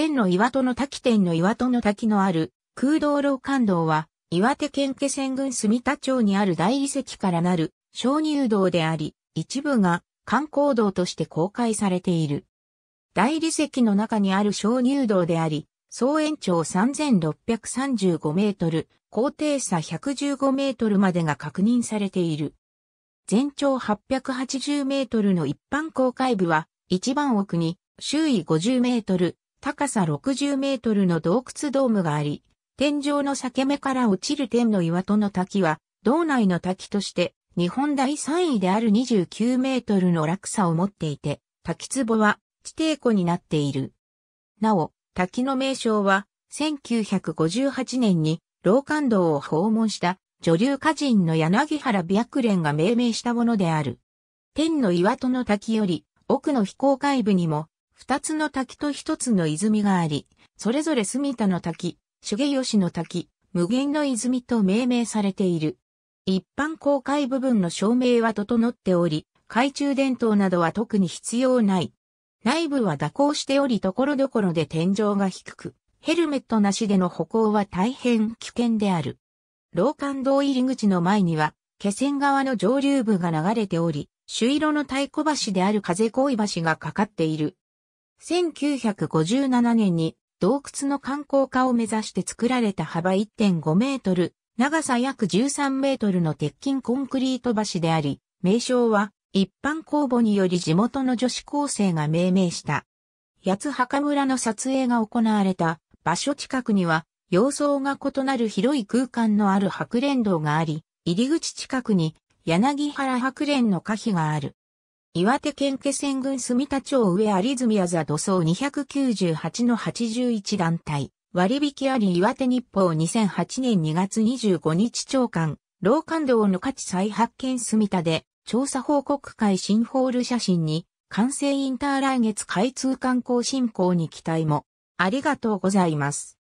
天の岩戸の滝天の岩戸の滝のある空道老館道は岩手県気仙郡住田町にある大理石からなる小入道であり、一部が観光道として公開されている。大理石の中にある小入道であり、総延長3635メートル、高低差115メートルまでが確認されている。全長880メートルの一般公開部は、一番奥に周囲50メートル、高さ60メートルの洞窟ドームがあり、天井の裂け目から落ちる天の岩戸の滝は、道内の滝として日本第3位である29メートルの落差を持っていて、滝壺は地底湖になっている。なお、滝の名称は、1958年に、老館道を訪問した女流歌人の柳原白蓮が命名したものである。天の岩戸の滝より、奥の非公開部にも、二つの滝と一つの泉があり、それぞれ住田の滝、芸吉の滝、無限の泉と命名されている。一般公開部分の照明は整っており、懐中電灯などは特に必要ない。内部は蛇行しており所々で天井が低く、ヘルメットなしでの歩行は大変危険である。廊下道入り口の前には、気仙川の上流部が流れており、朱色の太鼓橋である風恋橋がかかっている。1957年に洞窟の観光化を目指して作られた幅1.5メートル、長さ約13メートルの鉄筋コンクリート橋であり、名称は一般公募により地元の女子高生が命名した。八墓村の撮影が行われた場所近くには、様相が異なる広い空間のある白蓮堂があり、入り口近くに柳原白蓮の歌碑がある。岩手県気仙郡住田町上有住屋座土葬298の81団体、割引あり岩手日報2008年2月25日長官、老館道の価値再発見住田で、調査報告会新ホール写真に、完成インター来月開通観光振興に期待も、ありがとうございます。